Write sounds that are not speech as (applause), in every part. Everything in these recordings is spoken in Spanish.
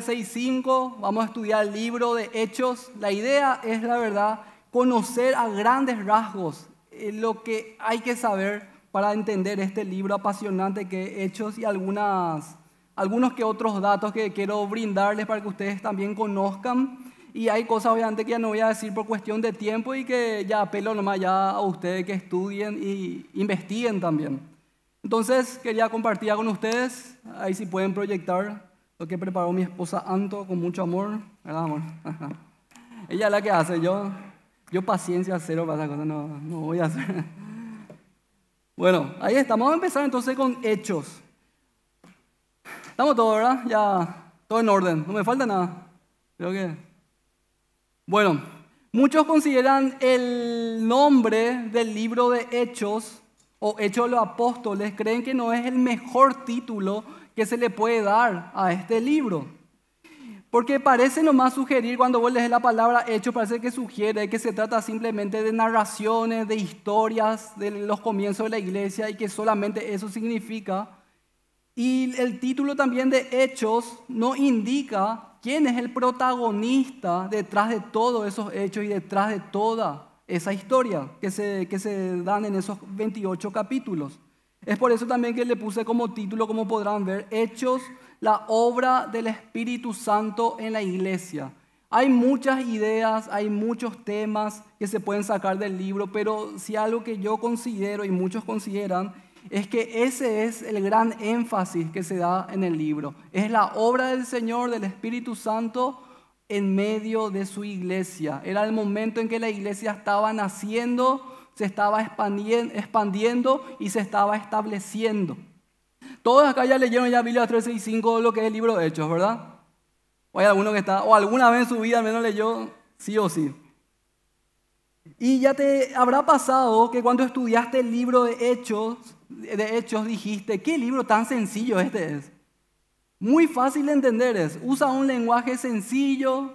6.5 vamos a estudiar el libro de Hechos. La idea es, la verdad, conocer a grandes rasgos eh, lo que hay que saber para entender este libro apasionante que Hechos y algunas, algunos que otros datos que quiero brindarles para que ustedes también conozcan. Y hay cosas obviamente que ya no voy a decir por cuestión de tiempo y que ya apelo nomás ya a ustedes que estudien y investiguen también. Entonces quería compartir con ustedes, ahí si pueden proyectar lo que preparó mi esposa Anto con mucho amor, (laughs) Ella es la que hace, yo, yo paciencia cero para esas cosas, no, no voy a hacer. (laughs) Bueno, ahí estamos, vamos a empezar entonces con hechos. Estamos todos, ¿verdad? Ya, todo en orden, no me falta nada. Creo que. Bueno, muchos consideran el nombre del libro de Hechos o Hechos de los Apóstoles, creen que no es el mejor título ¿Qué se le puede dar a este libro. Porque parece nomás sugerir, cuando vos lees la palabra hecho, parece que sugiere que se trata simplemente de narraciones, de historias de los comienzos de la iglesia y que solamente eso significa. Y el título también de Hechos no indica quién es el protagonista detrás de todos esos hechos y detrás de toda esa historia que que se dan en esos 28 capítulos. Es por eso también que le puse como título, como podrán ver, Hechos, la obra del Espíritu Santo en la iglesia. Hay muchas ideas, hay muchos temas que se pueden sacar del libro, pero si algo que yo considero y muchos consideran es que ese es el gran énfasis que se da en el libro. Es la obra del Señor, del Espíritu Santo, en medio de su iglesia. Era el momento en que la iglesia estaba naciendo se estaba expandiendo y se estaba estableciendo. Todos acá ya leyeron ya Biblia 365, lo que es el libro de Hechos, ¿verdad? O hay alguno que está, o alguna vez en su vida al menos leyó, sí o sí. Y ya te habrá pasado que cuando estudiaste el libro de Hechos, de Hechos dijiste, qué libro tan sencillo este es. Muy fácil de entender es, usa un lenguaje sencillo,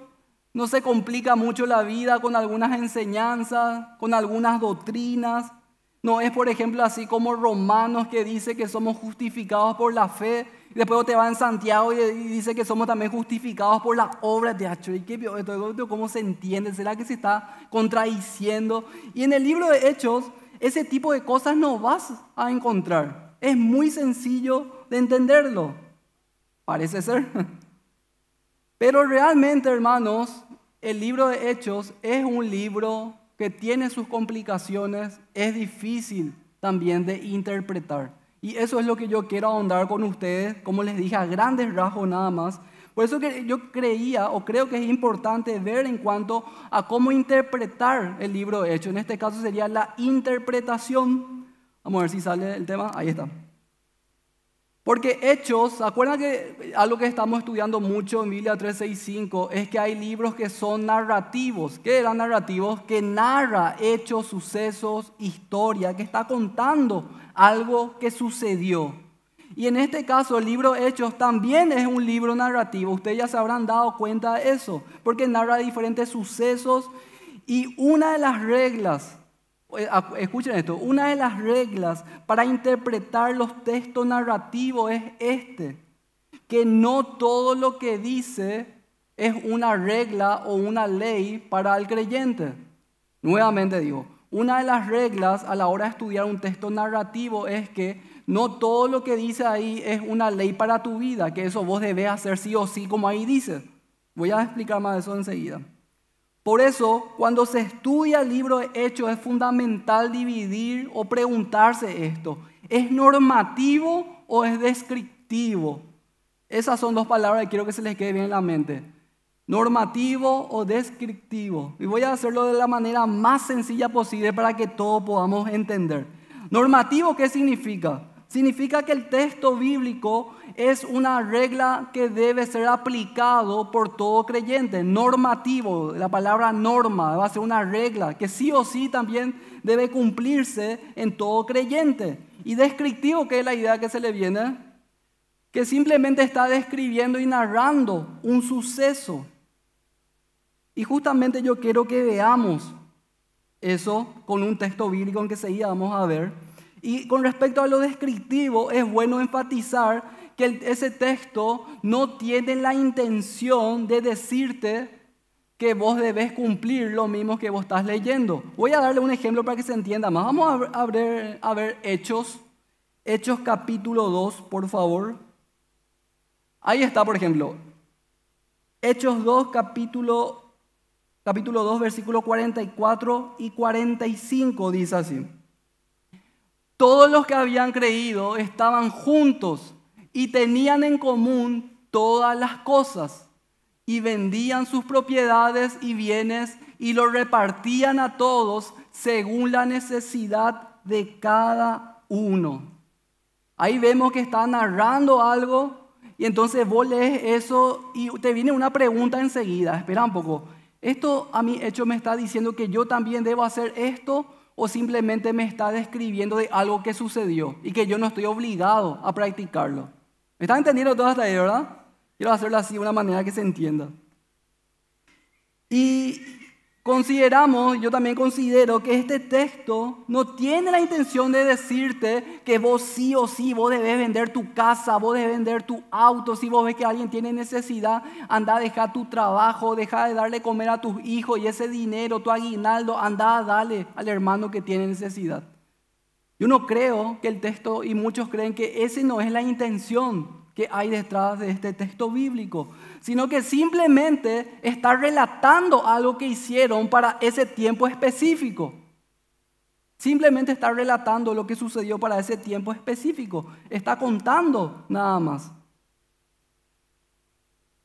no se complica mucho la vida con algunas enseñanzas, con algunas doctrinas. No es, por ejemplo, así como Romanos que dice que somos justificados por la fe. Después te va en Santiago y dice que somos también justificados por la obra de hecho. ¿Y ¿Cómo se entiende? ¿Será que se está contradiciendo? Y en el libro de Hechos, ese tipo de cosas no vas a encontrar. Es muy sencillo de entenderlo. Parece ser. (laughs) Pero realmente, hermanos, el libro de Hechos es un libro que tiene sus complicaciones, es difícil también de interpretar. Y eso es lo que yo quiero ahondar con ustedes, como les dije, a grandes rasgos nada más. Por eso que yo creía o creo que es importante ver en cuanto a cómo interpretar el libro de Hechos. En este caso sería la interpretación. Vamos a ver si sale el tema. Ahí está. Porque hechos, acuerdan que algo que estamos estudiando mucho en Biblia 365 es que hay libros que son narrativos. que eran narrativos? Que narra hechos, sucesos, historia, que está contando algo que sucedió. Y en este caso el libro Hechos también es un libro narrativo. Ustedes ya se habrán dado cuenta de eso, porque narra diferentes sucesos y una de las reglas eh, ah, escuchen esto, una de las reglas para interpretar los textos narrativos es este, que no todo lo que dice es una regla o una ley para el creyente. Nuevamente digo, una de las reglas a la hora de estudiar un texto narrativo es que no todo lo que dice ahí es una ley para tu vida, que eso vos debes hacer sí o sí como ahí dice. Voy a explicar más de eso enseguida. Por eso, cuando se estudia el libro de Hechos, es fundamental dividir o preguntarse esto. ¿Es normativo o es descriptivo? Esas son dos palabras que quiero que se les quede bien en la mente. Normativo o descriptivo. Y voy a hacerlo de la manera más sencilla posible para que todos podamos entender. Normativo, ¿qué significa? Significa que el texto bíblico es una regla que debe ser aplicado por todo creyente, normativo, la palabra norma va a ser una regla que sí o sí también debe cumplirse en todo creyente. Y descriptivo, que es la idea que se le viene, que simplemente está describiendo y narrando un suceso. Y justamente yo quiero que veamos eso con un texto bíblico en que seguíamos a ver. Y con respecto a lo descriptivo, es bueno enfatizar que ese texto no tiene la intención de decirte que vos debes cumplir lo mismo que vos estás leyendo. Voy a darle un ejemplo para que se entienda más. Vamos a ver, Hechos, Hechos capítulo 2, por favor. Ahí está, por ejemplo, Hechos 2, capítulo, capítulo 2, versículos 44 y 45, dice así. Todos los que habían creído estaban juntos y tenían en común todas las cosas y vendían sus propiedades y bienes y lo repartían a todos según la necesidad de cada uno. Ahí vemos que está narrando algo y entonces vos lees eso y te viene una pregunta enseguida. Espera un poco. ¿Esto a mi hecho me está diciendo que yo también debo hacer esto o simplemente me está describiendo de algo que sucedió y que yo no estoy obligado a practicarlo? ¿Me están entendiendo todo hasta ahí, verdad? Quiero hacerlo así de una manera que se entienda. Y consideramos, yo también considero que este texto no tiene la intención de decirte que vos sí o sí, vos debes vender tu casa, vos debes vender tu auto, si vos ves que alguien tiene necesidad, anda a dejar tu trabajo, deja de darle comer a tus hijos y ese dinero, tu aguinaldo, anda a darle al hermano que tiene necesidad. Yo no creo que el texto, y muchos creen que esa no es la intención que hay detrás de este texto bíblico, sino que simplemente está relatando algo que hicieron para ese tiempo específico. Simplemente está relatando lo que sucedió para ese tiempo específico. Está contando nada más.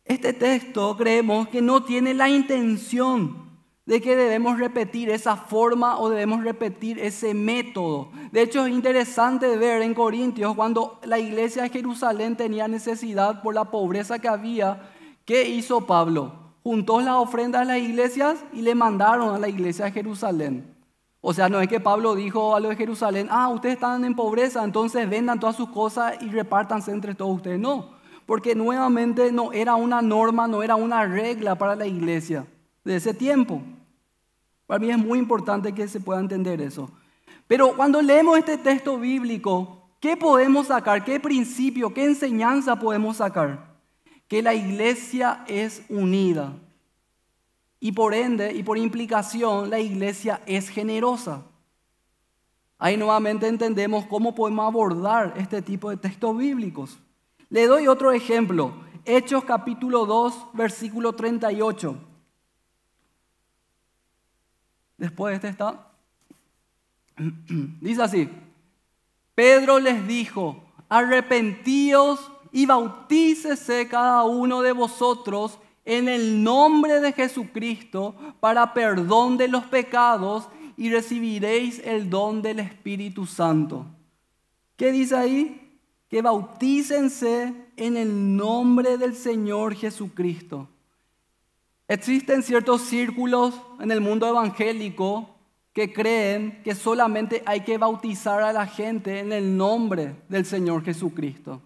Este texto creemos que no tiene la intención de que debemos repetir esa forma o debemos repetir ese método. De hecho, es interesante ver en Corintios cuando la iglesia de Jerusalén tenía necesidad por la pobreza que había, ¿qué hizo Pablo? Juntó las ofrendas a las iglesias y le mandaron a la iglesia de Jerusalén. O sea, no es que Pablo dijo a los de Jerusalén, ah, ustedes están en pobreza, entonces vendan todas sus cosas y repártanse entre todos ustedes. No, porque nuevamente no era una norma, no era una regla para la iglesia de ese tiempo. Para mí es muy importante que se pueda entender eso. Pero cuando leemos este texto bíblico, ¿qué podemos sacar? ¿Qué principio, qué enseñanza podemos sacar? Que la iglesia es unida. Y por ende, y por implicación, la iglesia es generosa. Ahí nuevamente entendemos cómo podemos abordar este tipo de textos bíblicos. Le doy otro ejemplo. Hechos capítulo 2, versículo 38. Después de está. (clears throat) Dice así, Pedro les dijo, arrepentíos y bautícese cada uno de vosotros en el nombre de Jesucristo para perdón de los pecados y recibiréis el don del Espíritu Santo. ¿Qué dice ahí? Que bautícense en el nombre del Señor Jesucristo. Existen ciertos círculos en el mundo evangélico que creen que solamente hay que bautizar a la gente en el nombre del Señor Jesucristo.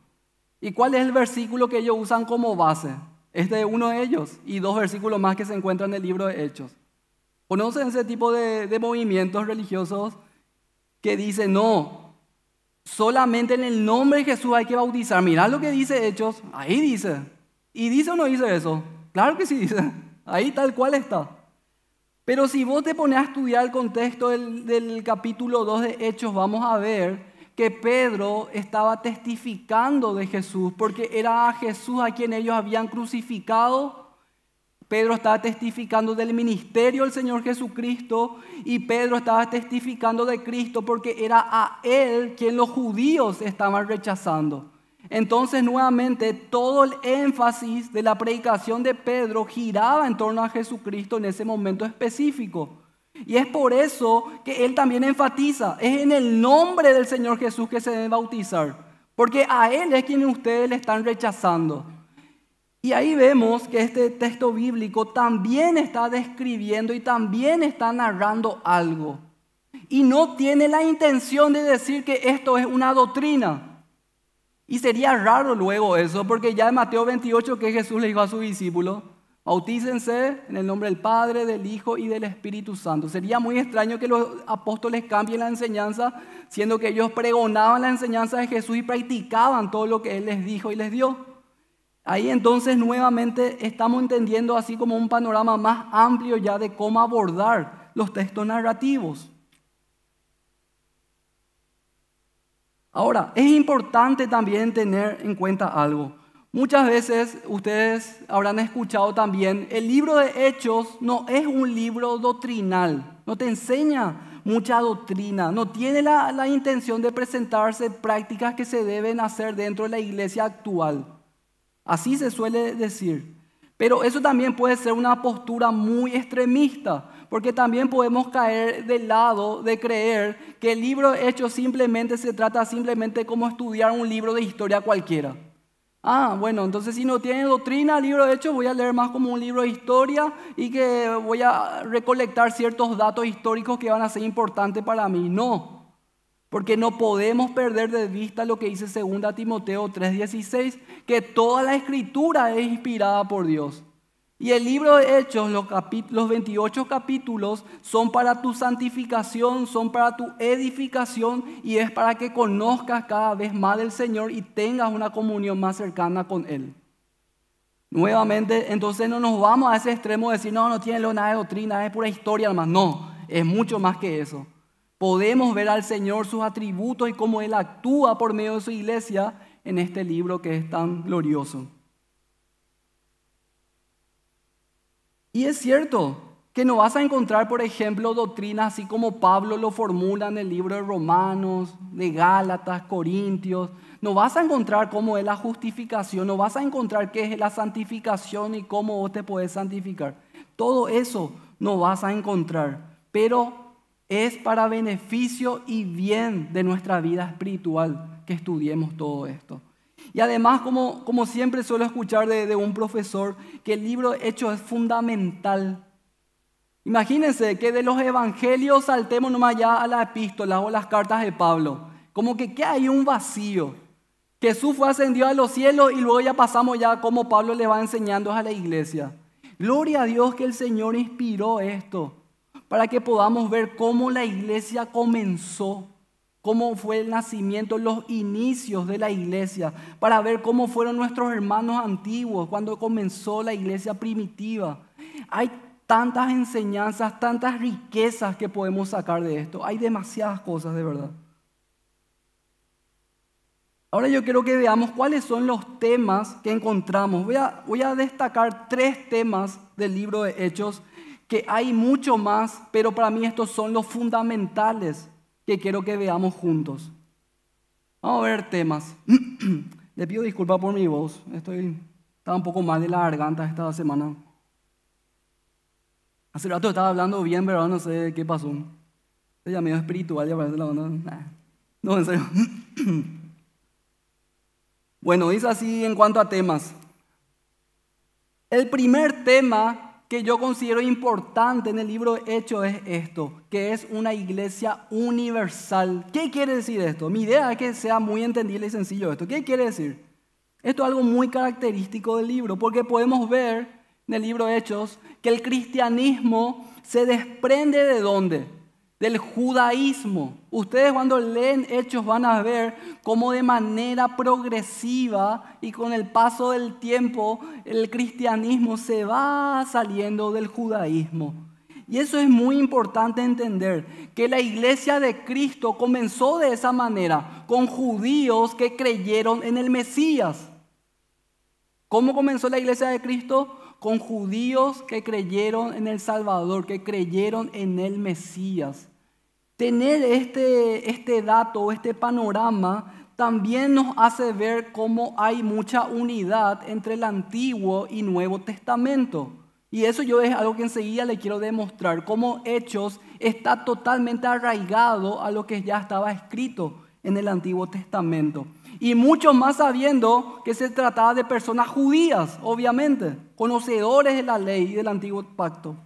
¿Y cuál es el versículo que ellos usan como base? Es de uno de ellos y dos versículos más que se encuentran en el libro de Hechos. ¿Conocen ese tipo de, movimientos religiosos que dicen, no, solamente en el nombre de Jesús hay que bautizar? Mirá lo que dice Hechos, ahí dice. ¿Y dice o no dice eso? Claro que sí dice. Ahí tal cual está. Pero si vos te pones a estudiar el contexto del, capítulo 2 de Hechos, vamos a ver que Pedro estaba testificando de Jesús, porque era a Jesús a quien ellos habían crucificado. Pedro estaba testificando del ministerio del Señor Jesucristo y Pedro estaba testificando de Cristo porque era a él quien los judíos estaban rechazando. Entonces nuevamente todo el énfasis de la predicación de Pedro giraba en torno a Jesucristo en ese momento específico. Y es por eso que él también enfatiza, es en el nombre del Señor Jesús que se debe bautizar, porque a él es quien ustedes le están rechazando. Y ahí vemos que este texto bíblico también está describiendo y también está narrando algo. Y no tiene la intención de decir que esto es una doctrina y sería raro luego eso, porque ya en Mateo 28 que Jesús le dijo a sus discípulos, bautícense en el nombre del Padre, del Hijo y del Espíritu Santo. Sería muy extraño que los apóstoles cambien la enseñanza, siendo que ellos pregonaban la enseñanza de Jesús y practicaban todo lo que Él les dijo y les dio. Ahí entonces nuevamente estamos entendiendo así como un panorama más amplio ya de cómo abordar los textos narrativos. Ahora, es importante también tener en cuenta algo. Muchas veces ustedes habrán escuchado también, el libro de Hechos no es un libro doctrinal, no te enseña mucha doctrina, no tiene la, intención de presentarse prácticas que se deben hacer dentro de la iglesia actual. Así se suele decir. Pero eso también puede ser una postura muy extremista, porque también podemos caer del lado de creer que el libro hecho simplemente se trata simplemente como estudiar un libro de historia cualquiera. Ah, bueno, entonces si no tiene doctrina, el libro hecho, voy a leer más como un libro de historia y que voy a recolectar ciertos datos históricos que van a ser importantes para mí. No, porque no podemos perder de vista lo que dice 2 Timoteo 3:16, que toda la escritura es inspirada por Dios. Y el libro de Hechos, los, 28 capítulos, son para tu santificación, son para tu edificación y es para que conozcas cada vez más del Señor y tengas una comunión más cercana con Él. Nuevamente, entonces no nos vamos a ese extremo de decir, no, no tiene nada de doctrina, es pura historia, más. No, es mucho más que eso podemos ver al Señor sus atributos y cómo Él actúa por medio de su iglesia en este libro que es tan glorioso. Y es cierto que no vas a encontrar, por ejemplo, doctrinas así como Pablo lo formula en el libro de Romanos, de Gálatas, Corintios. No vas a encontrar cómo es la justificación, no vas a encontrar qué es la santificación y cómo vos te puedes santificar. Todo eso no vas a encontrar. Pero es para beneficio y bien de nuestra vida espiritual que estudiemos todo esto. Y además, como, siempre suelo escuchar de, un profesor, que el libro hecho es fundamental. Imagínense que de los evangelios saltemos nomás ya a las epístolas o las cartas de Pablo. Como que, hay un vacío. Jesús fue ascendido a los cielos y luego ya pasamos ya como Pablo le va enseñando a la iglesia. Gloria a Dios que el Señor inspiró esto para que podamos ver cómo la iglesia comenzó, cómo fue el nacimiento, los inicios de la iglesia, para ver cómo fueron nuestros hermanos antiguos cuando comenzó la iglesia primitiva. Hay tantas enseñanzas, tantas riquezas que podemos sacar de esto. Hay demasiadas cosas de verdad. Ahora yo quiero que veamos cuáles son los temas que encontramos. Voy a, voy a, destacar tres temas del libro de Hechos que hay mucho más, pero para mí estos son los fundamentales que quiero que veamos juntos. Vamos a ver temas. (clears throat) Le pido disculpas por mi voz, estoy estaba un poco mal de la garganta esta semana. Hace rato estaba hablando bien, pero no sé qué pasó. Se este medio espiritual ya parece la No, en serio. (clears throat) bueno, dice así en cuanto a temas. El primer tema que yo considero importante en el libro de Hechos es esto, que es una iglesia universal. ¿Qué quiere decir esto? Mi idea es que sea muy entendible y sencillo esto. ¿Qué quiere decir? Esto es algo muy característico del libro, porque podemos ver en el libro Hechos que el cristianismo se desprende de dónde? del judaísmo. Ustedes cuando leen Hechos van a ver cómo de manera progresiva y con el paso del tiempo el cristianismo se va saliendo del judaísmo. Y eso es muy importante entender, que la iglesia de Cristo comenzó de esa manera, con judíos que creyeron en el Mesías. ¿Cómo comenzó la iglesia de Cristo? Con judíos que creyeron en el Salvador, que creyeron en el Mesías. Tener este, este dato, este panorama, también nos hace ver cómo hay mucha unidad entre el Antiguo y Nuevo Testamento. Y eso yo es algo que enseguida le quiero demostrar, cómo Hechos está totalmente arraigado a lo que ya estaba escrito en el Antiguo Testamento. Y mucho más sabiendo que se trataba de personas judías, obviamente, conocedores de la ley y del Antiguo Pacto.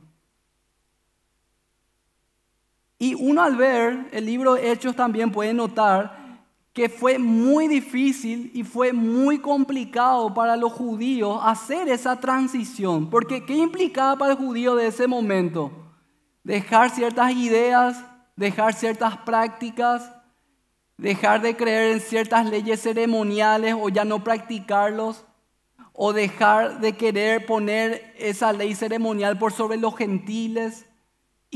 Y uno al ver el libro de Hechos también puede notar que fue muy difícil y fue muy complicado para los judíos hacer esa transición. Porque ¿qué implicaba para el judío de ese momento? Dejar ciertas ideas, dejar ciertas prácticas, dejar de creer en ciertas leyes ceremoniales o ya no practicarlos, o dejar de querer poner esa ley ceremonial por sobre los gentiles,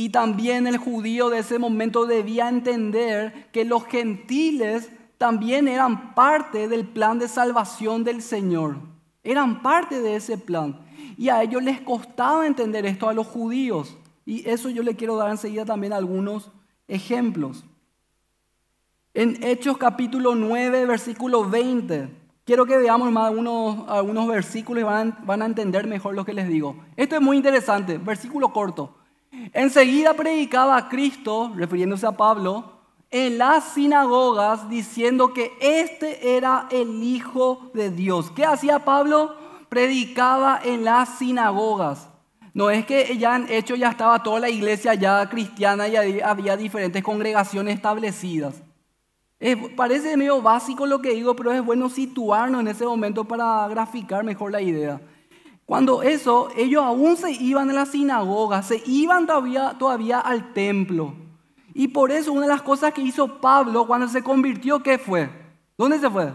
y también el judío de ese momento debía entender que los gentiles también eran parte del plan de salvación del Señor. Eran parte de ese plan. Y a ellos les costaba entender esto a los judíos. Y eso yo le quiero dar enseguida también algunos ejemplos. En Hechos capítulo 9, versículo 20. Quiero que veamos más algunos, algunos versículos y van, van a entender mejor lo que les digo. Esto es muy interesante, versículo corto. Enseguida predicaba a Cristo, refiriéndose a Pablo, en las sinagogas diciendo que este era el Hijo de Dios. ¿Qué hacía Pablo? Predicaba en las sinagogas. No es que ya en hecho ya estaba toda la iglesia ya cristiana y había diferentes congregaciones establecidas. parece medio básico lo que digo, pero es bueno situarnos en ese momento para graficar mejor la idea. Cuando eso, ellos aún se iban a la sinagoga, se iban todavía, todavía al templo. Y por eso una de las cosas que hizo Pablo cuando se convirtió, ¿qué fue? ¿Dónde se fue?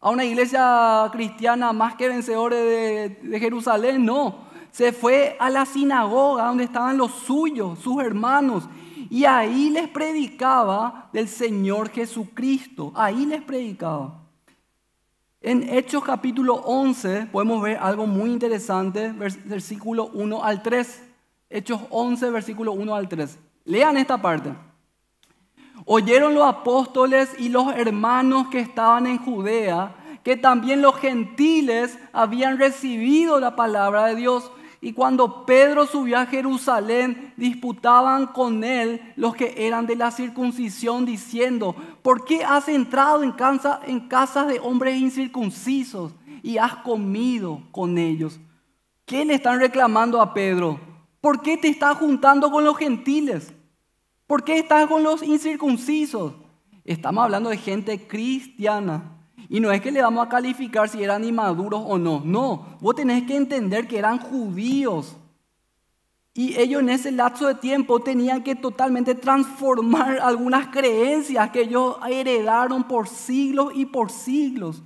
¿A una iglesia cristiana más que vencedores de, de Jerusalén? No. Se fue a la sinagoga donde estaban los suyos, sus hermanos. Y ahí les predicaba del Señor Jesucristo. Ahí les predicaba. En Hechos capítulo 11 podemos ver algo muy interesante, versículo 1 al 3. Hechos 11, versículo 1 al 3. Lean esta parte. Oyeron los apóstoles y los hermanos que estaban en Judea que también los gentiles habían recibido la palabra de Dios y cuando Pedro subió a Jerusalén, disputaban con él los que eran de la circuncisión, diciendo, ¿por qué has entrado en, casa, casas de hombres incircuncisos y has comido con ellos? ¿Qué le están reclamando a Pedro? ¿Por qué te estás juntando con los gentiles? ¿Por qué estás con los incircuncisos? Estamos hablando de gente cristiana. Y no es que le vamos a calificar si eran inmaduros o no. No, vos tenés que entender que eran judíos. Y ellos en ese lapso de tiempo tenían que totalmente transformar (laughs) algunas creencias que ellos heredaron por siglos y por siglos.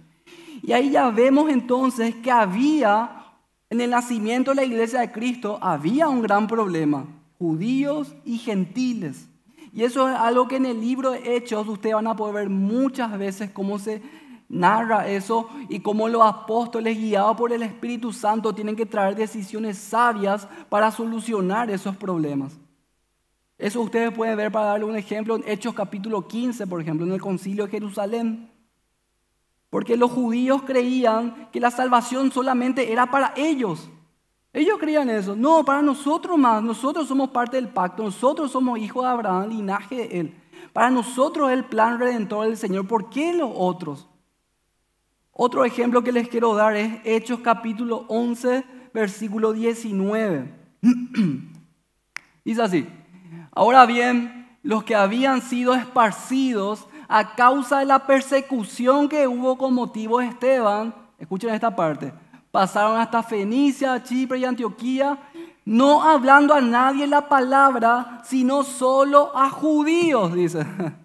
Y ahí ya vemos entonces que había, en el nacimiento de la iglesia de Cristo, había un gran problema, judíos y gentiles. Y eso es algo que en el libro de Hechos ustedes van a poder ver muchas veces cómo se narra eso y cómo los apóstoles guiados por el Espíritu Santo tienen que traer decisiones sabias para solucionar esos problemas. Eso ustedes pueden ver para darle un ejemplo en Hechos capítulo 15, por ejemplo, en el concilio de Jerusalén. Porque los judíos creían que la salvación solamente era para ellos. Ellos creían eso. No, para nosotros más. Nosotros somos parte del pacto. Nosotros somos hijos de Abraham, linaje de él. Para nosotros es el plan redentor del Señor. ¿Por qué los otros? Otro ejemplo que les quiero dar es Hechos capítulo 11, versículo 19. (clears throat) Dice así, ahora bien, los que habían sido esparcidos a causa de la persecución que hubo con motivo de Esteban, escuchen esta parte, pasaron hasta Fenicia, Chipre y Antioquía, no hablando a nadie la palabra, sino solo a judíos, dice. (laughs)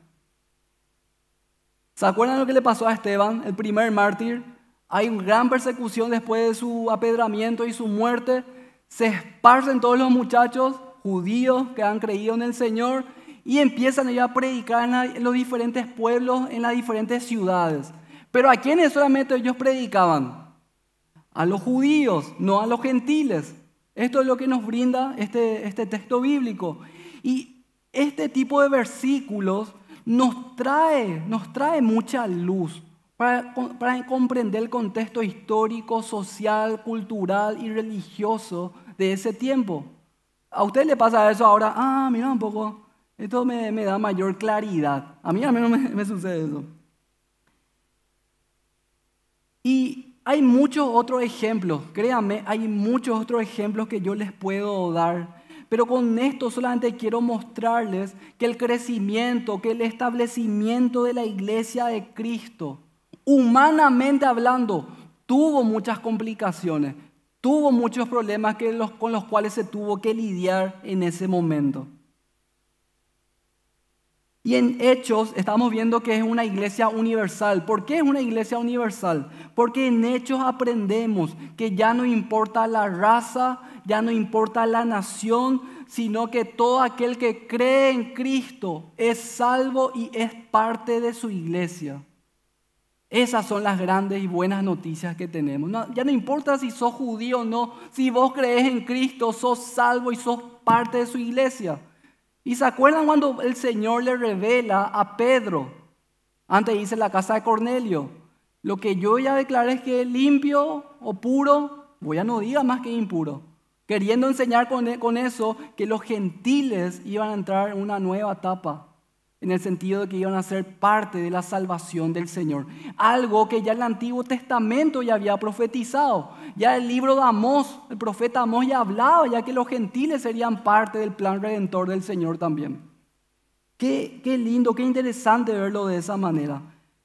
¿Se acuerdan lo que le pasó a Esteban, el primer mártir? Hay una gran persecución después de su apedramiento y su muerte. Se esparcen todos los muchachos judíos que han creído en el Señor y empiezan ellos a predicar en los diferentes pueblos, en las diferentes ciudades. Pero ¿a quiénes solamente ellos predicaban? A los judíos, no a los gentiles. Esto es lo que nos brinda este, este texto bíblico. Y este tipo de versículos nos trae, nos trae mucha luz para, comprender el contexto histórico, social, cultural y religioso de ese tiempo. A usted le pasa eso ahora, ah, mira un poco, esto me, da mayor claridad. A mí al menos no me sucede eso. Y hay muchos otros ejemplos, créanme, hay muchos otros ejemplos que yo les puedo dar pero con esto solamente quiero mostrarles que el crecimiento, que el establecimiento de la iglesia de Cristo, humanamente hablando, tuvo muchas complicaciones, tuvo muchos problemas con los cuales se tuvo que lidiar en ese momento. Y en Hechos estamos viendo que es una iglesia universal. ¿Por qué es una iglesia universal? Porque en Hechos aprendemos que ya no importa la raza, ya no importa la nación, sino que todo aquel que cree en Cristo es salvo y es parte de su iglesia. Esas son las grandes y buenas noticias que tenemos. ya no importa si sos judío o no, si vos crees en Cristo, sos salvo y sos parte de su iglesia. Y se acuerdan cuando el Señor le revela a Pedro, antes dice la casa de Cornelio, lo que yo ya declaré es que limpio o puro, voy a no diga más que impuro, queriendo enseñar con e, eso que los gentiles iban a entrar en una nueva etapa en el sentido de que iban a ser parte de la salvación del Señor. Algo que ya el Antiguo Testamento ya había profetizado. Ya el libro de Amós, el profeta Amós ya hablaba, ya que los gentiles serían parte del plan redentor del Señor también. Qué, qué lindo, qué interesante verlo de esa manera.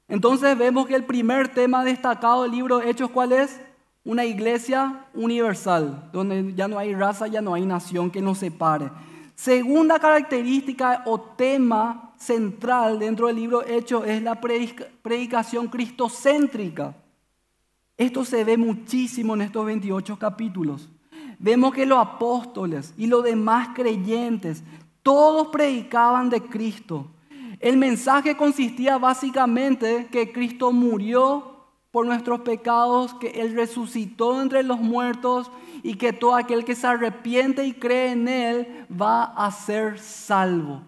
Entonces vemos que el primer tema destacado del libro de Hechos, ¿cuál es? Una iglesia universal, donde ya no hay raza, ya no hay nación que nos separe Segunda característica o tema central dentro del libro hecho es la predicación cristocéntrica. Esto se ve muchísimo en estos 28 capítulos. Vemos que los apóstoles y los demás creyentes, todos predicaban de Cristo. El mensaje consistía básicamente que Cristo murió por nuestros pecados, que Él resucitó entre los muertos y que todo aquel que se arrepiente y cree en Él va a ser salvo.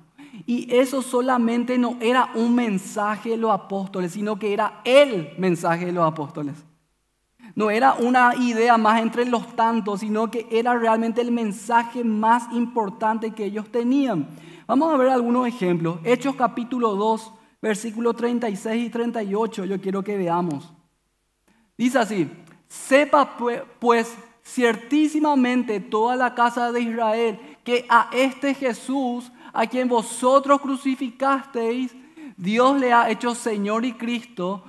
Y eso solamente no era un mensaje de los apóstoles, sino que era el mensaje de los apóstoles. No era una idea más entre los tantos, sino que era realmente el mensaje más importante que ellos tenían. Vamos a ver algunos ejemplos. Hechos capítulo 2, versículos 36 y 38, yo quiero que veamos. Dice así, sepa pues ciertísimamente toda la casa de Israel, que a este Jesús, a quien vosotros crucificasteis, Dios le ha hecho Señor y Cristo.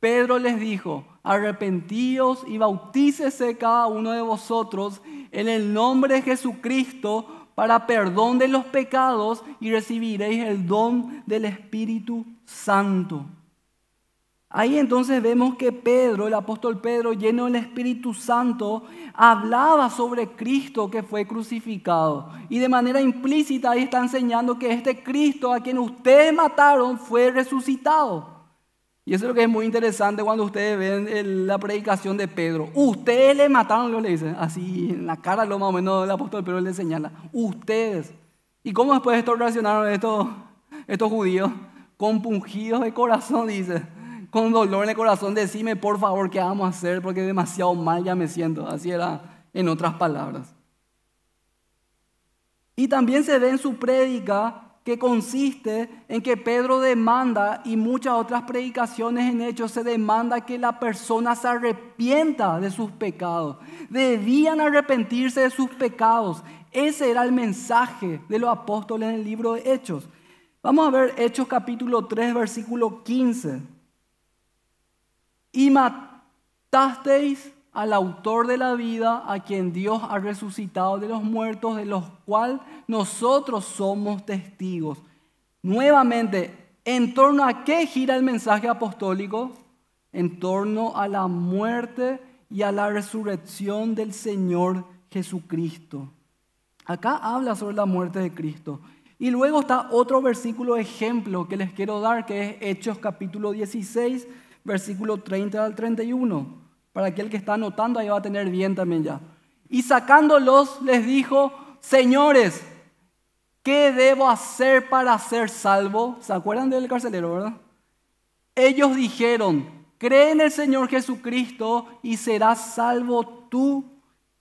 Pedro les dijo, arrepentíos y bautícese cada uno de vosotros en el nombre de Jesucristo para perdón de los pecados y recibiréis el don del Espíritu Santo. Ahí entonces vemos que Pedro, el apóstol Pedro, lleno del Espíritu Santo, hablaba sobre Cristo que fue crucificado. Y de manera implícita ahí está enseñando que este Cristo a quien ustedes mataron fue resucitado. Y eso es lo que es muy interesante cuando ustedes ven la predicación de Pedro. Ustedes le mataron, lo le dicen, así en la cara lo más o menos el apóstol Pedro le señala. Ustedes. ¿Y cómo después esto reaccionaron estos, estos judíos? Compungidos de corazón, dice con dolor en el corazón, decime por favor qué vamos a hacer porque demasiado mal ya me siento. Así era en otras palabras. Y también se ve en su prédica que consiste en que Pedro demanda y muchas otras predicaciones en hechos se demanda que la persona se arrepienta de sus pecados. Debían arrepentirse de sus pecados. Ese era el mensaje de los apóstoles en el libro de Hechos. Vamos a ver Hechos capítulo 3 versículo 15 y matasteis al autor de la vida, a quien Dios ha resucitado de los muertos, de los cuales nosotros somos testigos. Nuevamente, ¿en torno a qué gira el mensaje apostólico? En torno a la muerte y a la resurrección del Señor Jesucristo. Acá habla sobre la muerte de Cristo. Y luego está otro versículo ejemplo que les quiero dar, que es Hechos capítulo 16, versículo 30 al 31. Para aquel que está anotando, ahí va a tener bien también ya. Y sacándolos les dijo, señores, ¿qué debo hacer para ser salvo? ¿Se acuerdan del carcelero, verdad? Ellos dijeron, cree en el Señor Jesucristo y serás salvo tú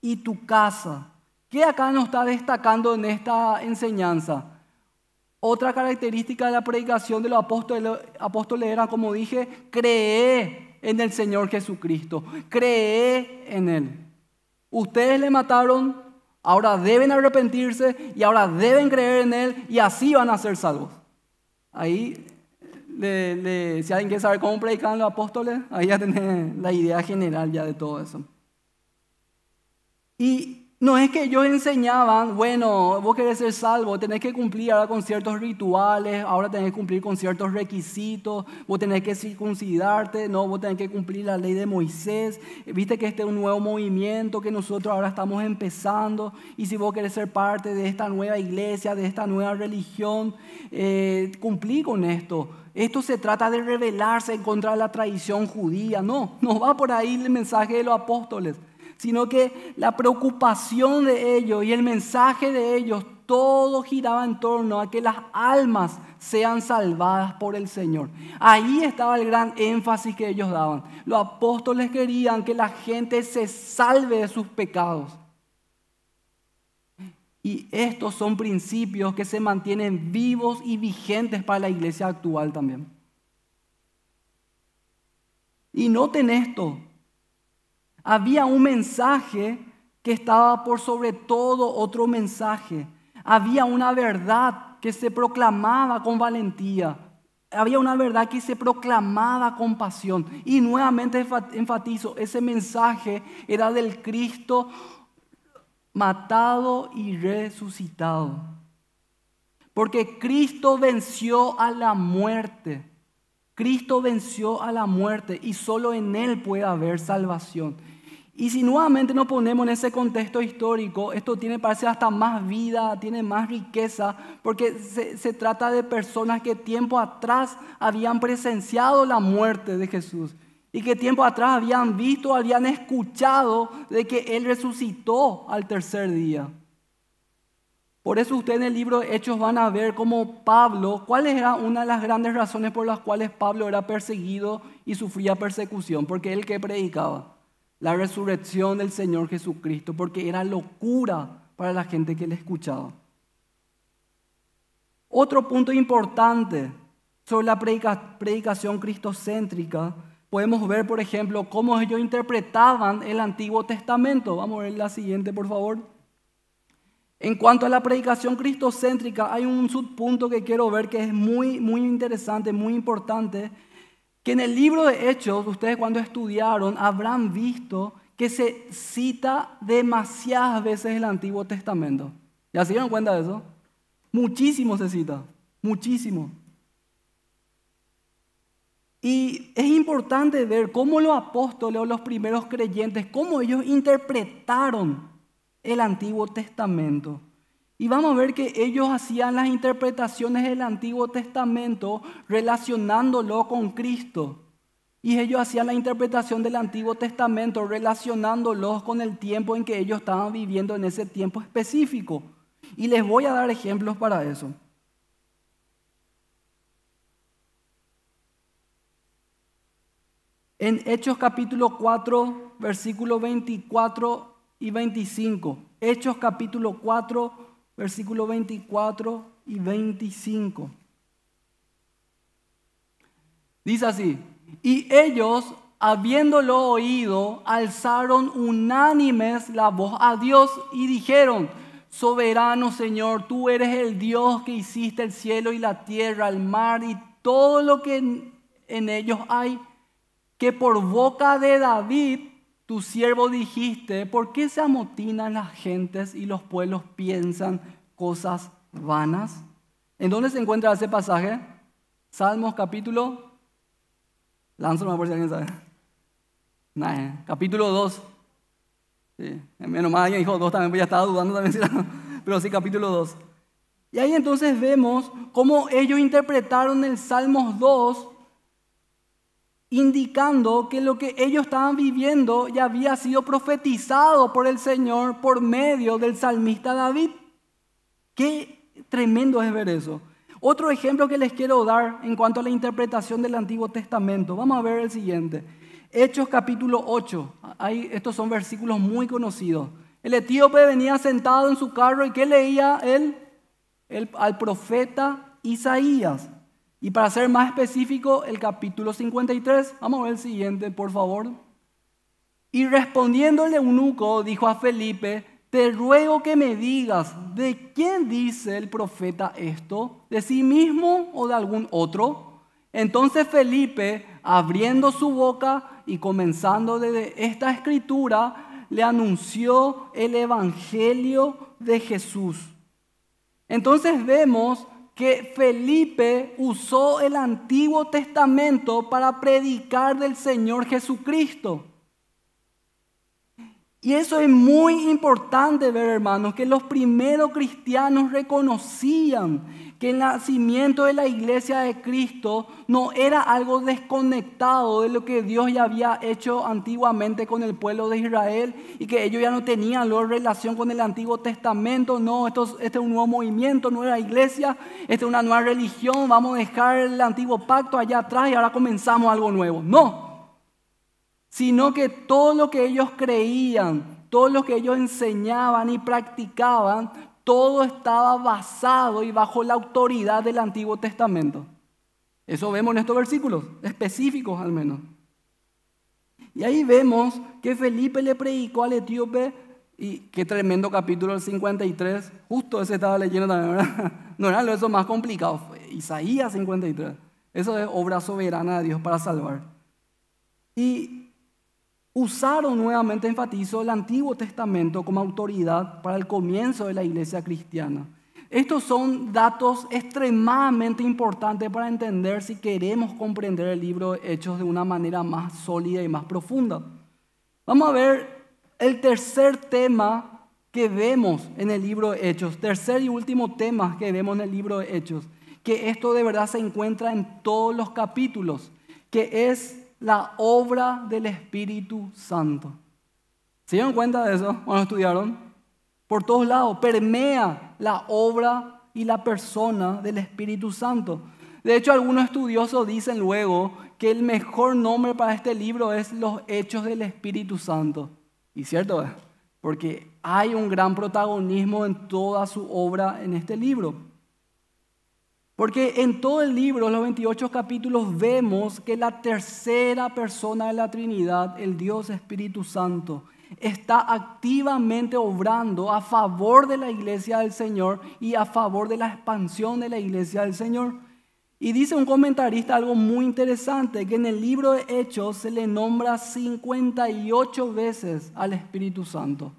y tu casa. ¿Qué acá nos está destacando en esta enseñanza? Otra característica de la predicación de los apóstoles, era, como dije, cree en el Señor Jesucristo, cree en Él. Ustedes le mataron, ahora deben arrepentirse y ahora deben creer en Él y así van a ser salvos. Ahí, si alguien quiere saber cómo predicaban los apóstoles, ahí ya tiene la idea general ya de todo eso. Y no es que ellos enseñaban, bueno, vos querés ser salvo, tenés que cumplir ahora con ciertos rituales, ahora tenés que cumplir con ciertos requisitos, vos tenés que circuncidarte, no, vos tenés que cumplir la ley de Moisés, viste que este es un nuevo movimiento que nosotros ahora estamos empezando, y si vos querés ser parte de esta nueva iglesia, de esta nueva religión, eh, cumplí con esto. Esto se trata de rebelarse en contra la tradición judía, no, no va por ahí el mensaje de los apóstoles sino que la preocupación de ellos y el mensaje de ellos, todo giraba en torno a que las almas sean salvadas por el Señor. Ahí estaba el gran énfasis que ellos daban. Los apóstoles querían que la gente se salve de sus pecados. Y estos son principios que se mantienen vivos y vigentes para la iglesia actual también. Y noten esto, había un mensaje que estaba por sobre todo otro mensaje. Había una verdad que se proclamaba con valentía. Había una verdad que se proclamaba con pasión. Y nuevamente enfatizo, ese mensaje era del Cristo matado y resucitado. Porque Cristo venció a la muerte. Cristo venció a la muerte y solo en Él puede haber salvación. Y si nuevamente nos ponemos en ese contexto histórico, esto tiene, parece hasta más vida, tiene más riqueza, porque se, trata de personas que tiempo atrás habían presenciado la muerte de Jesús y que tiempo atrás habían visto, habían escuchado de que Él resucitó al tercer día. Por eso ustedes en el libro de Hechos van a ver cómo Pablo, cuál era una de las grandes razones por las cuales Pablo era perseguido y sufría persecución, porque él que predicaba la resurrección del Señor Jesucristo, porque era locura para la gente que le escuchaba. Otro punto importante sobre la predicación cristocéntrica, podemos ver, por ejemplo, cómo ellos interpretaban el Antiguo Testamento. Vamos a ver la siguiente, por favor. En cuanto a la predicación cristocéntrica, hay un subpunto que quiero ver que es muy, muy interesante, muy importante, que en el libro de Hechos, ustedes cuando estudiaron, habrán visto que se cita demasiadas veces el Antiguo Testamento. ¿Ya se dieron cuenta de eso? Muchísimo se cita, muchísimo. Y es importante ver cómo los apóstoles o los primeros creyentes, cómo ellos interpretaron el Antiguo Testamento. Y vamos a ver que ellos hacían las interpretaciones del Antiguo Testamento relacionándolo con Cristo. Y ellos hacían la interpretación del Antiguo Testamento relacionándolos con el tiempo en que ellos estaban viviendo en ese tiempo específico. Y les voy a dar ejemplos para eso. En Hechos capítulo 4, versículo 24 y 25. Hechos capítulo 4, versículo 24 y 25. Dice así, y ellos, habiéndolo oído, alzaron unánimes la voz a Dios y dijeron, soberano Señor, tú eres el Dios que hiciste el cielo y la tierra, el mar y todo lo que en, en ellos hay, que por boca de David tu siervo dijiste, ¿por qué se amotinan las gentes y los pueblos piensan cosas vanas? ¿En dónde se encuentra ese pasaje? Salmos capítulo... Lánzalo por si alguien sabe. Nah, eh, capítulo 2. Menos mal alguien dijo 2 también, porque ya estaba dudando también. (laughs) Pero sí, capítulo 2. Y ahí entonces vemos cómo ellos interpretaron el Salmos 2 indicando que lo que ellos estaban viviendo ya había sido profetizado por el Señor por medio del salmista David. Qué tremendo es ver eso. Otro ejemplo que les quiero dar en cuanto a la interpretación del Antiguo Testamento. Vamos a ver el siguiente. Hechos capítulo 8. estos son versículos muy conocidos. El etíope venía sentado en su carro y ¿qué leía él? al profeta Isaías. Y para ser más específico, el capítulo 53, vamos a ver el siguiente, por favor. Y respondiendo el eunuco, dijo a Felipe, te ruego que me digas, ¿de quién dice el profeta esto? ¿De sí mismo o de algún otro? Entonces Felipe, abriendo su boca y comenzando desde esta escritura, le anunció el Evangelio de Jesús. Entonces vemos que Felipe usó el Antiguo Testamento para predicar del Señor Jesucristo. Y eso es muy importante ver, hermanos, que los primeros cristianos reconocían que el nacimiento de la iglesia de Cristo no era algo desconectado de lo que Dios ya había hecho antiguamente con el pueblo de Israel y que ellos ya no tenían relación con el Antiguo Testamento. No, esto este es un nuevo movimiento, nueva iglesia, esta es una nueva religión, vamos a dejar el antiguo pacto allá atrás y ahora comenzamos algo nuevo. No, sino que todo lo que ellos creían, todo lo que ellos enseñaban y practicaban todo estaba basado y bajo la autoridad del Antiguo Testamento. Eso vemos en estos versículos, específicos al menos. Y ahí vemos que Felipe le predicó al etíope, y qué tremendo capítulo el 53, justo ese estaba leyendo también, ¿verdad? (laughs) No era eso más complicado, Isaías 53. Eso es obra soberana de Dios para salvar. Y usaron nuevamente, enfatizo, el Antiguo Testamento como autoridad para el comienzo de la iglesia cristiana. Estos son datos extremadamente importantes para entender si queremos comprender el libro de Hechos de una manera más sólida y más profunda. Vamos a ver el tercer tema que vemos en el libro de Hechos, tercer y último tema que vemos en el libro de Hechos, que esto de verdad se encuentra en todos los capítulos, que es la obra del Espíritu Santo. ¿Se dieron cuenta de eso cuando estudiaron? Por todos lados, permea la obra y la persona del Espíritu Santo. De hecho, algunos estudiosos dicen luego que el mejor nombre para este libro es Los Hechos del Espíritu Santo. Y cierto es, porque hay un gran protagonismo en toda su obra en este libro. Porque en todo el libro, los 28 capítulos, vemos que la tercera persona de la Trinidad, el Dios Espíritu Santo, está activamente obrando a favor de la iglesia del Señor y a favor de la expansión de la iglesia del Señor. Y dice un comentarista algo muy interesante, que en el libro de Hechos se le nombra 58 veces al Espíritu Santo.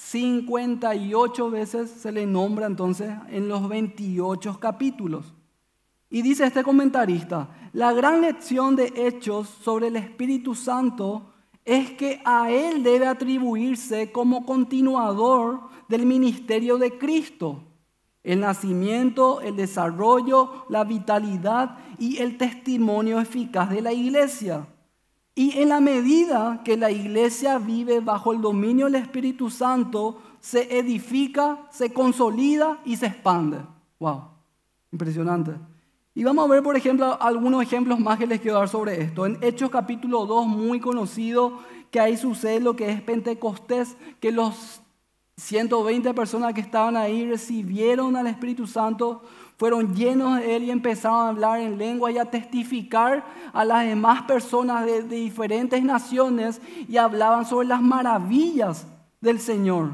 58 veces se le nombra entonces en los 28 capítulos. Y dice este comentarista, la gran lección de hechos sobre el Espíritu Santo es que a Él debe atribuirse como continuador del ministerio de Cristo. El nacimiento, el desarrollo, la vitalidad y el testimonio eficaz de la iglesia. Y en la medida que la iglesia vive bajo el dominio del Espíritu Santo, se edifica, se consolida y se expande. ¡Wow! Impresionante. Y vamos a ver, por ejemplo, algunos ejemplos más que les quiero dar sobre esto. En Hechos capítulo 2, muy conocido, que ahí sucede lo que es Pentecostés, que los 120 personas que estaban ahí recibieron al Espíritu Santo, fueron llenos de Él y empezaron a hablar en lengua y a testificar a las demás personas de, diferentes naciones y hablaban sobre las maravillas del Señor.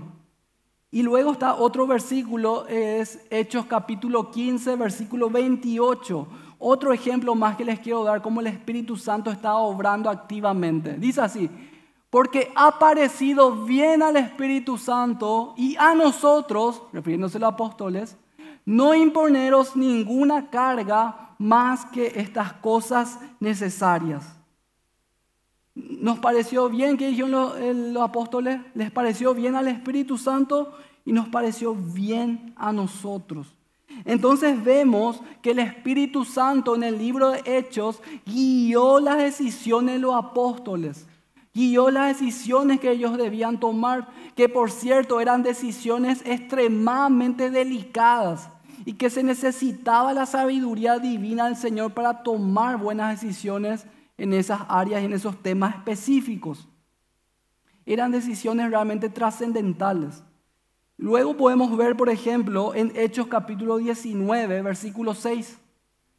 Y luego está otro versículo, es Hechos capítulo 15, versículo 28. Otro ejemplo más que les quiero dar, cómo el Espíritu Santo está obrando activamente. Dice así, porque ha parecido bien al Espíritu Santo y a nosotros, refiriéndose a los apóstoles, no imponeros ninguna carga más que estas cosas necesarias. ¿Nos pareció bien que dijeron los, apóstoles? ¿Les pareció bien al Espíritu Santo? Y nos pareció bien a nosotros. Entonces vemos que el Espíritu Santo en el libro de Hechos guió las decisiones de los apóstoles, guió las decisiones que ellos debían tomar, que por cierto eran decisiones extremadamente delicadas y que se necesitaba la sabiduría divina del Señor para tomar buenas decisiones en esas áreas y en esos temas específicos. Eran decisiones realmente trascendentales. Luego podemos ver, por ejemplo, en Hechos capítulo 19, versículo 6.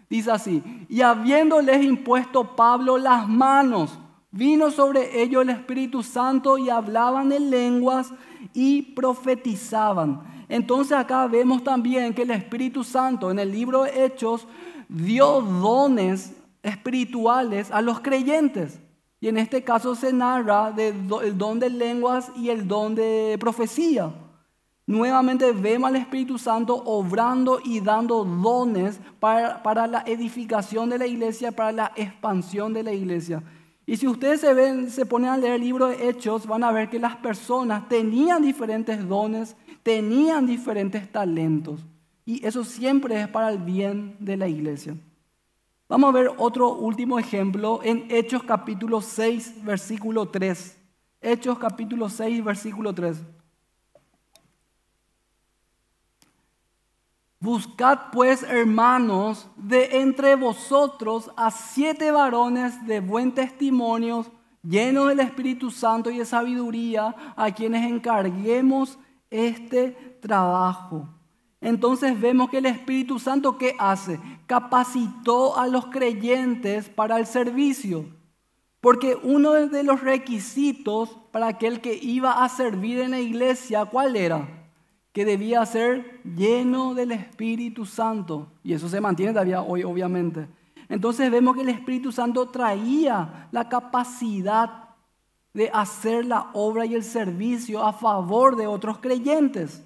Dice así, y habiéndoles impuesto Pablo las manos, vino sobre ellos el Espíritu Santo y hablaban en lenguas y profetizaban. Entonces acá vemos también que el Espíritu Santo en el libro de Hechos dio dones espirituales a los creyentes. Y en este caso se narra del don de lenguas y el don de profecía. Nuevamente vemos al Espíritu Santo obrando y dando dones para la edificación de la iglesia, para la expansión de la iglesia. Y si ustedes se ven, se ponen a leer el libro de Hechos, van a ver que las personas tenían diferentes dones, tenían diferentes talentos. Y eso siempre es para el bien de la iglesia. Vamos a ver otro último ejemplo en Hechos capítulo 6, versículo 3. Hechos capítulo 6, versículo 3. Buscad pues, hermanos, de entre vosotros a siete varones de buen testimonio, llenos del Espíritu Santo y de sabiduría, a quienes encarguemos este trabajo. Entonces vemos que el Espíritu Santo, ¿qué hace? Capacitó a los creyentes para el servicio. Porque uno de los requisitos para aquel que iba a servir en la iglesia, ¿cuál era? que debía ser lleno del Espíritu Santo. Y eso se mantiene todavía hoy, obviamente. Entonces vemos que el Espíritu Santo traía la capacidad de hacer la obra y el servicio a favor de otros creyentes.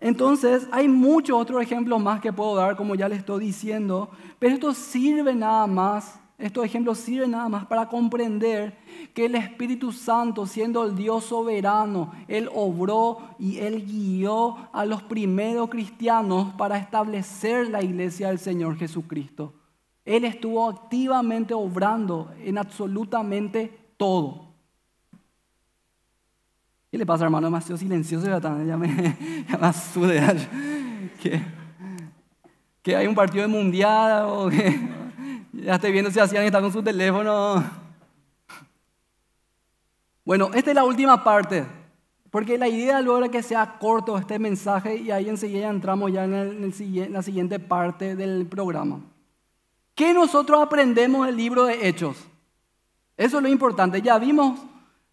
Entonces, hay muchos otros ejemplos más que puedo dar, como ya les estoy diciendo, pero esto sirve nada más estos ejemplos sirven nada más para comprender que el Espíritu Santo, siendo el Dios soberano, Él obró y Él guió a los primeros cristianos para establecer la iglesia del Señor Jesucristo. Él estuvo activamente obrando en absolutamente todo. ¿Qué le pasa, hermano? Demasiado silencioso, Ya me, (laughs) ya Que, (laughs) que hay un partido de mundial o que... Ya estoy viendo si hacían está con su teléfono. Bueno, esta es la última parte, porque la idea luego que sea corto este mensaje y ahí enseguida entramos ya en, la siguiente parte del programa. ¿Qué nosotros aprendemos del libro de Hechos? Eso es lo importante. Ya vimos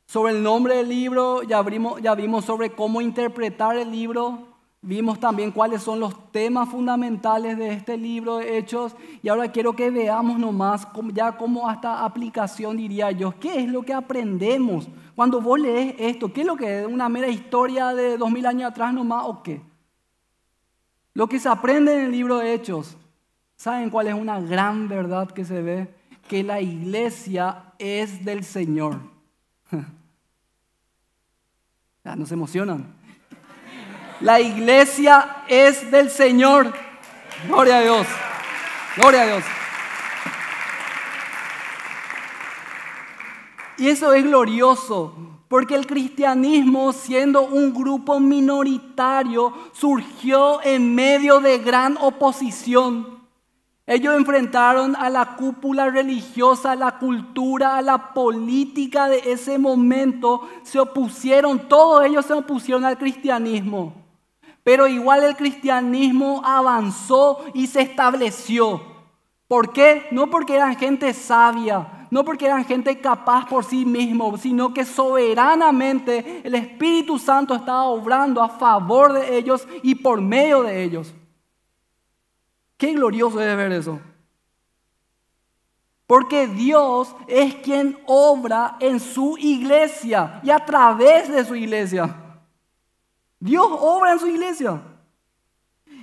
sobre el nombre del libro, ya, ya vimos sobre cómo interpretar el libro, Vimos también cuáles son los temas fundamentales de este libro de Hechos y ahora quiero que veamos nomás ya como hasta aplicación diría yo, ¿qué es lo que aprendemos cuando vos lees esto? ¿Qué es lo que es una mera historia de dos mil años atrás nomás o qué? Lo que se aprende en el libro de Hechos, ¿saben cuál es una gran verdad que se ve? Que la iglesia es del Señor. (laughs) Nos emocionan. La iglesia es del Señor. Gloria a Dios. Gloria a Dios. Y eso es glorioso, porque el cristianismo, siendo un grupo minoritario, surgió en medio de gran oposición. Ellos enfrentaron a la cúpula religiosa, a la cultura, a la política de ese momento. Se opusieron, todos ellos se opusieron al cristianismo. Pero igual el cristianismo avanzó y se estableció. ¿Por qué? No porque eran gente sabia, no porque eran gente capaz por sí mismo, sino que soberanamente el Espíritu Santo estaba obrando a favor de ellos y por medio de ellos. Qué glorioso es ver eso. Porque Dios es quien obra en su iglesia y a través de su iglesia. Dios obra en su iglesia.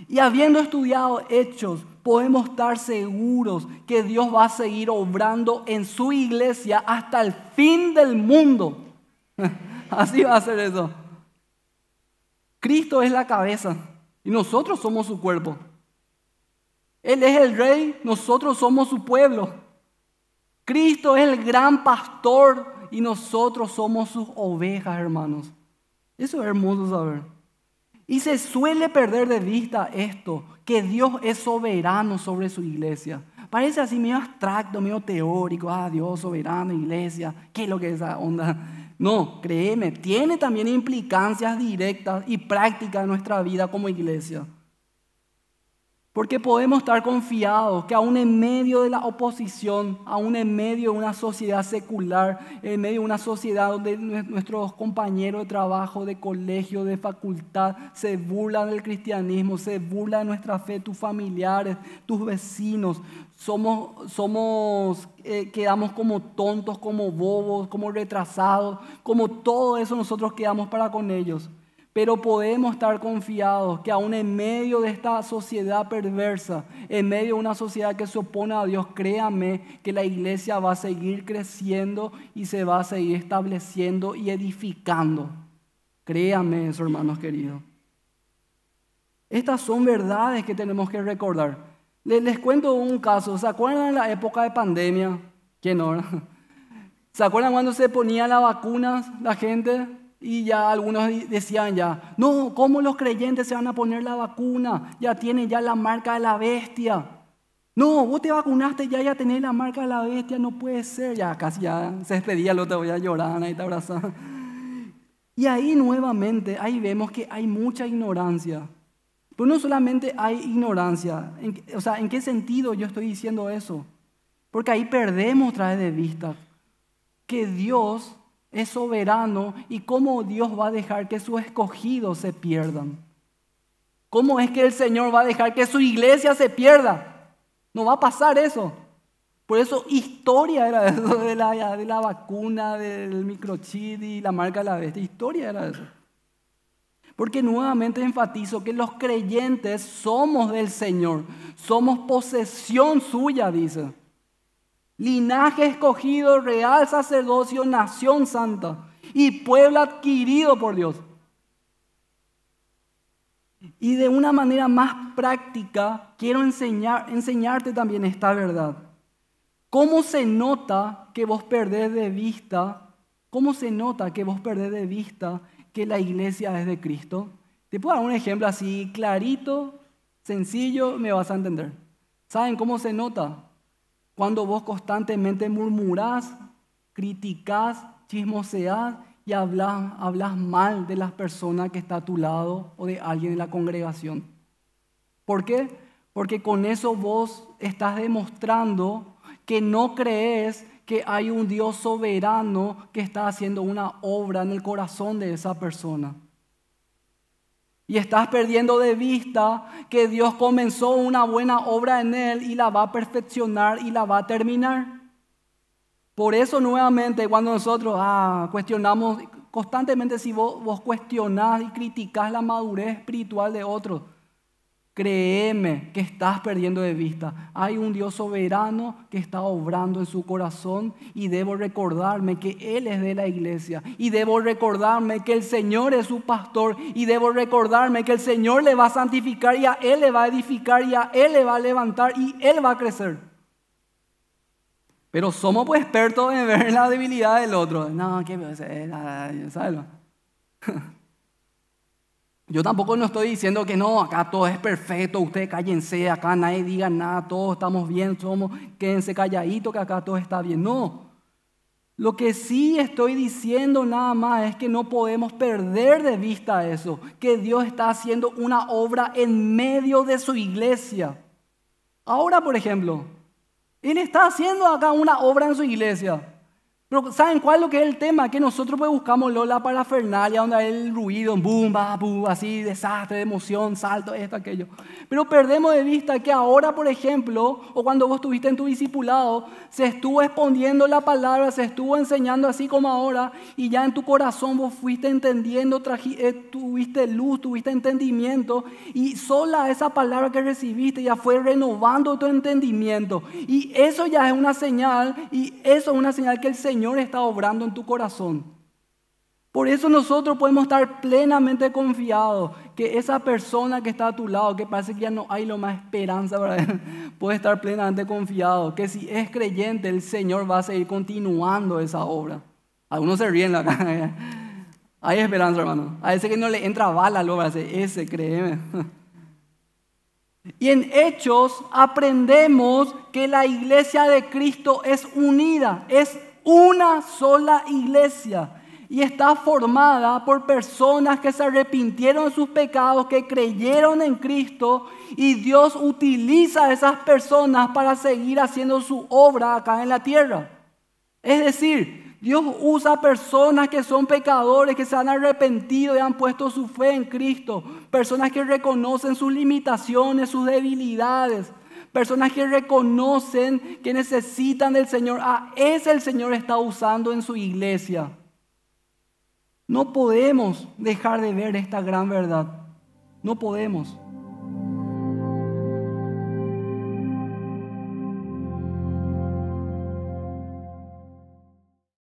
Y habiendo estudiado hechos, podemos estar seguros que Dios va a seguir obrando en su iglesia hasta el fin del mundo. (laughs) Así va a ser eso. Cristo es la cabeza y nosotros somos su cuerpo. Él es el rey, nosotros somos su pueblo. Cristo es el gran pastor y nosotros somos sus ovejas, hermanos. Eso es hermoso saber. Y se suele perder de vista esto, que Dios es soberano sobre su iglesia. Parece así medio abstracto, medio teórico, ah, Dios soberano, iglesia, ¿qué es lo que es esa onda? No, créeme, tiene también implicancias directas y prácticas en nuestra vida como iglesia. Porque podemos estar confiados que aún en medio de la oposición, aún en medio de una sociedad secular, en medio de una sociedad donde nuestros compañeros de trabajo, de colegio, de facultad, se burlan del cristianismo, se burlan de nuestra fe, tus familiares, tus vecinos, somos, somos eh, quedamos como tontos, como bobos, como retrasados, como todo eso nosotros quedamos para con ellos. Pero podemos estar confiados que aún en medio de esta sociedad perversa, en medio de una sociedad que se opone a Dios, créame que la iglesia va a seguir creciendo y se va a seguir estableciendo y edificando. Créame eso, hermanos queridos. Estas son verdades que tenemos que recordar. Les, cuento un caso. ¿Se acuerdan de la época de pandemia? ¿Quién no? (laughs) ¿Se acuerdan cuando se ponía la vacuna la gente? Y ya algunos decían ya, no, ¿cómo los creyentes se van a poner la vacuna? Ya tienen ya la marca de la bestia. No, vos te vacunaste ya, ya tenés la marca de la bestia, no puede ser. Ya casi ya se despedía, lo te voy a llorar, ahí te abrazar. Y ahí nuevamente, ahí vemos que hay mucha ignorancia. Pero no solamente hay ignorancia, o sea, ¿en qué sentido yo estoy diciendo eso? Porque ahí perdemos otra vez de vista que Dios es soberano y cómo Dios va a dejar que sus escogidos se pierdan. ¿Cómo es que el Señor va a dejar que su iglesia se pierda? No va a pasar eso. Por eso historia era (laughs) de la, vacuna, del microchip y la marca de la bestia. Historia era eso. Porque nuevamente enfatizo que los creyentes somos del Señor, somos posesión suya, dice linaje escogido, real sacerdocio, nación santa y pueblo adquirido por Dios. Y de una manera más práctica, quiero enseñarte también esta verdad. ¿Cómo se nota que vos perdés de vista? ¿Cómo se nota que vos perdés de vista que la iglesia es de Cristo? Te puedo dar un ejemplo así clarito, sencillo, me vas a entender. ¿Saben cómo se nota? cuando vos constantemente murmurás, criticás, chismoseás y hablas, mal de las personas que está a tu lado o de alguien en la congregación. ¿Por qué? Porque con eso vos estás demostrando que no crees que hay un Dios soberano que está haciendo una obra en el corazón de esa persona. Y estás perdiendo de vista que Dios comenzó una buena obra en él y la va a perfeccionar y la va a terminar. Por eso nuevamente cuando nosotros ah, cuestionamos constantemente si vos, vos cuestionás y criticás la madurez espiritual de otros, Créeme que estás perdiendo de vista. Hay un Dios soberano que está obrando en su corazón y debo recordarme que Él es de la iglesia y debo recordarme que el Señor es su pastor y debo recordarme que el Señor le va a santificar y a Él le va a edificar y a Él le va a levantar y Él va a crecer. Pero somos pues expertos en ver la debilidad del otro. No, qué... Pues, eh, ¿sabes? (laughs) Yo tampoco no estoy diciendo que no, acá todo es perfecto, ustedes cállense, acá nadie diga nada, todos estamos bien, somos, quédense calladitos, que acá todo está bien. No. Lo que sí estoy diciendo nada más es que no podemos perder de vista eso, que Dios está haciendo una obra en medio de su iglesia. Ahora, por ejemplo, Él está haciendo acá una obra en su iglesia. Pero ¿saben cuál es lo que es el tema? Que nosotros pues, buscamos Lola para Fernalia, donde hay el ruido, boom, va, boom, así, desastre, emoción, salto, esto, aquello. Pero perdemos de vista que ahora, por ejemplo, o cuando vos estuviste en tu discipulado, se estuvo exponiendo la palabra, se estuvo enseñando así como ahora, y ya en tu corazón vos fuiste entendiendo, eh, tuviste luz, tuviste entendimiento, y sola esa palabra que recibiste ya fue renovando tu entendimiento. Y eso ya es una señal, y eso es una señal que el Señor está obrando en tu corazón. Por eso nosotros podemos estar plenamente confiados que esa persona que está a tu lado, que parece que ya no hay lo más esperanza para él, (laughs) puede estar plenamente confiado que si es creyente el Señor va a seguir continuando esa obra. Algunos se ríen la cara. (laughs) Hay esperanza, hermano. A ese que no le entra bala al obra, ese, créeme. (laughs) Y en Hechos aprendemos que la iglesia de Cristo es unida, es una sola iglesia y está formada por personas que se arrepintieron de sus pecados, que creyeron en Cristo y Dios utiliza a esas personas para seguir haciendo su obra acá en la tierra. Es decir, Dios usa personas que son pecadores, que se han arrepentido y han puesto su fe en Cristo, personas que reconocen sus limitaciones, sus debilidades, personas que reconocen que necesitan del Señor. A ah, ese el Señor está usando en su iglesia. No podemos dejar de ver esta gran verdad. No podemos.